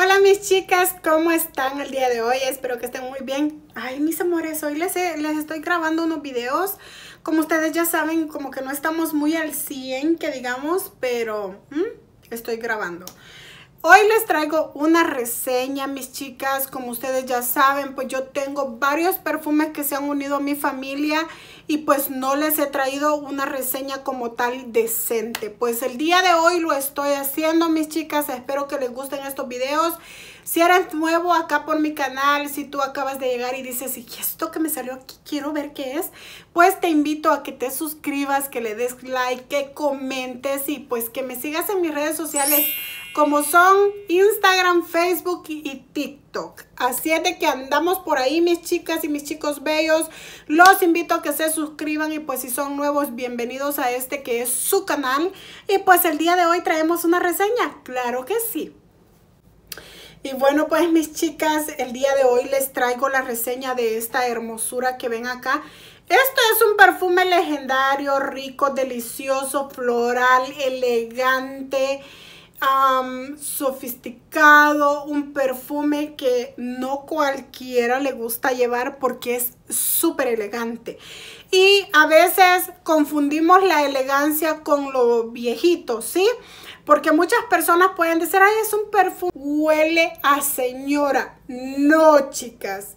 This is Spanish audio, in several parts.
Hola mis chicas, ¿cómo están el día de hoy? Espero que estén muy bien. Ay, mis amores, hoy les, les estoy grabando unos videos. Como ustedes ya saben, como que no estamos muy al 100, que digamos, pero mm, estoy grabando. Hoy les traigo una reseña, mis chicas. Como ustedes ya saben, pues yo tengo varios perfumes que se han unido a mi familia y pues no les he traído una reseña como tal decente. Pues el día de hoy lo estoy haciendo, mis chicas. Espero que les gusten estos videos. Si eres nuevo acá por mi canal, si tú acabas de llegar y dices, ¿y esto que me salió aquí? Quiero ver qué es. Pues te invito a que te suscribas, que le des like, que comentes y pues que me sigas en mis redes sociales como son Instagram, Facebook y TikTok. Así es de que andamos por ahí, mis chicas y mis chicos bellos. Los invito a que se suscriban y pues si son nuevos, bienvenidos a este que es su canal. Y pues el día de hoy traemos una reseña, claro que sí. Y bueno, pues mis chicas, el día de hoy les traigo la reseña de esta hermosura que ven acá. Esto es un perfume legendario, rico, delicioso, floral, elegante, elegante sofisticado, un perfume que no cualquiera le gusta llevar porque es súper elegante. Y a veces confundimos la elegancia con lo viejito, ¿sí? Porque muchas personas pueden decir, ay, es un perfume, huele a señora. No, chicas.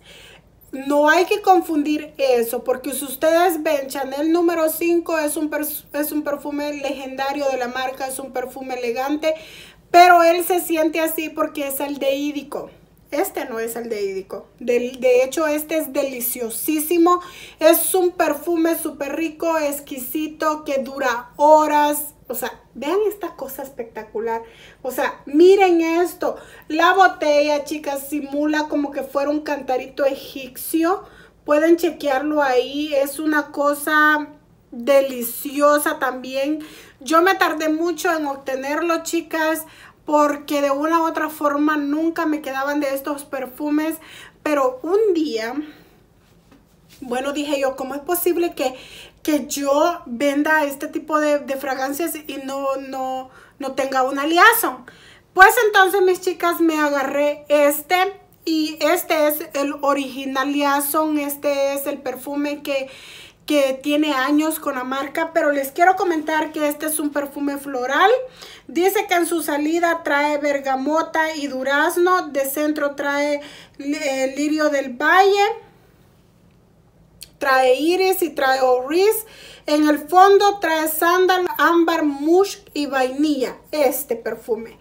No hay que confundir eso, porque si ustedes ven, Chanel número 5 es un, es un perfume legendario de la marca, es un perfume elegante, pero él se siente así porque es aldeídico. Este no es aldeídico. De, de hecho, este es deliciosísimo. Es un perfume súper rico, exquisito, que dura horas. O sea, Vean esta cosa espectacular. O sea, miren esto. La botella, chicas, simula como que fuera un cantarito egipcio. Pueden chequearlo ahí. Es una cosa deliciosa también. Yo me tardé mucho en obtenerlo, chicas, porque de una u otra forma nunca me quedaban de estos perfumes. Pero un día, bueno, dije yo, ¿cómo es posible que que yo venda este tipo de, fragancias y no, no, tenga un liaison. Pues entonces mis chicas me agarré este y este es el original liaison, este es el perfume que, tiene años con la marca, pero les quiero comentar que este es un perfume floral. Dice que en su salida trae bergamota y durazno, de centro trae eh, lirio del valle trae iris y trae oris. En el fondo trae sandal, ámbar, mush y vainilla. Este perfume.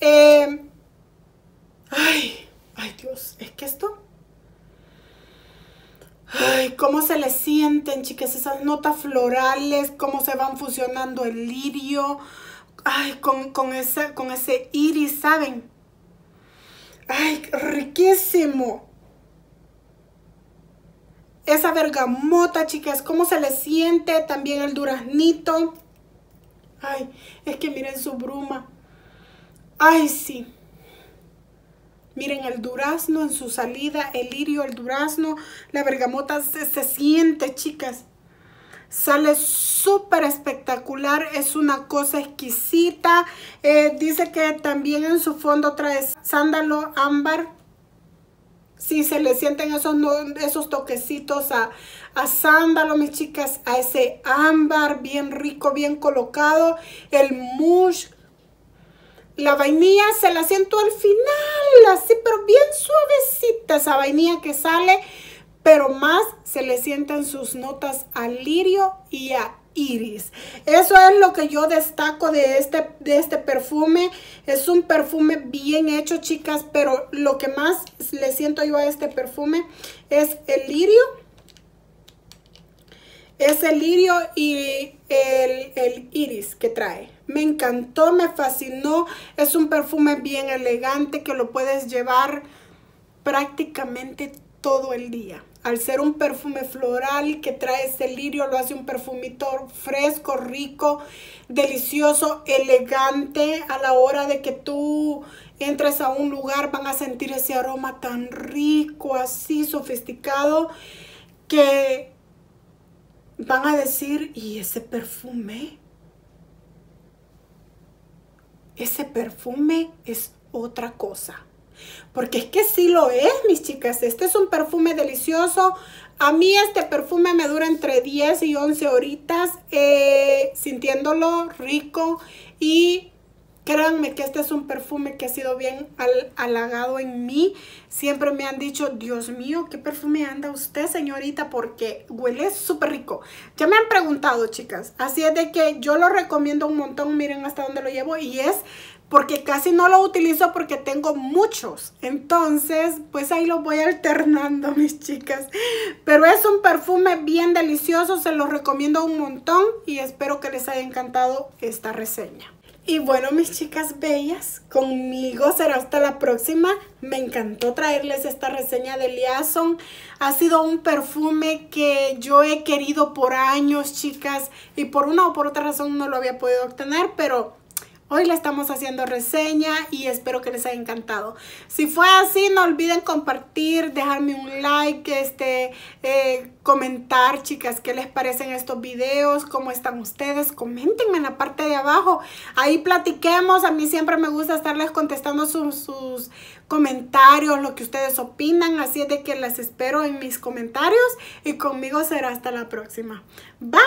Eh, ay, ay Dios, es que esto... Ay, cómo se le sienten, chicas, esas notas florales, cómo se van fusionando el lirio. Ay, con, ese, con ese iris, ¿saben? Ay, riquísimo esa bergamota, chicas, cómo se le siente, también el duraznito. Ay, es que miren su bruma. Ay, sí. Miren el durazno en su salida, el lirio, el durazno, la bergamota se, siente, chicas. Sale súper espectacular, es una cosa exquisita. Eh, dice que también en su fondo trae sándalo ámbar si se le sienten esos, esos toquecitos a, a sándalo, mis chicas, a ese ámbar bien rico, bien colocado, el mush, la vainilla se la siento al final, así, pero bien suavecita esa vainilla que sale, pero más se le sienten sus notas al lirio y a iris. Eso es lo que yo destaco de este, de este perfume. Es un perfume bien hecho, chicas, pero lo que más le siento yo a este perfume es el lirio. Es el lirio y el, el iris que trae. Me encantó, me fascinó. Es un perfume bien elegante que lo puedes llevar prácticamente todo el día al ser un perfume floral que trae ese lirio, lo hace un perfumito fresco, rico, delicioso, elegante. A la hora de que tú entres a un lugar van a sentir ese aroma tan rico, así sofisticado, que van a decir, ¿y ese perfume? Ese perfume es otra cosa. Porque es que sí lo es, mis chicas. Este es un perfume delicioso. A mí este perfume me dura entre 10 y 11 horitas eh, sintiéndolo rico y Créanme que este es un perfume que ha sido bien halagado en mí. Siempre me han dicho, Dios mío, ¿qué perfume anda usted, señorita? Porque huele súper rico. Ya me han preguntado, chicas. Así es de que yo lo recomiendo un montón. Miren hasta dónde lo llevo. Y es porque casi no lo utilizo porque tengo muchos. Entonces, pues ahí lo voy alternando, mis chicas. Pero es un perfume bien delicioso, se lo recomiendo un montón y espero que les haya encantado esta reseña. Y bueno, mis chicas bellas, conmigo será hasta la próxima. Me encantó traerles esta reseña de Liaison. Ha sido un perfume que yo he querido por años, chicas, y por una o por otra razón no lo había podido obtener, pero Hoy la estamos haciendo reseña y espero que les haya encantado. Si fue así, no olviden compartir, dejarme un like, este, eh, comentar, chicas, qué les parecen estos videos, cómo están ustedes. Coméntenme en la parte de abajo. Ahí platiquemos. A mí siempre me gusta estarles contestando sus, sus comentarios, lo que ustedes opinan. Así es de que las espero en mis comentarios y conmigo será hasta la próxima. Bye.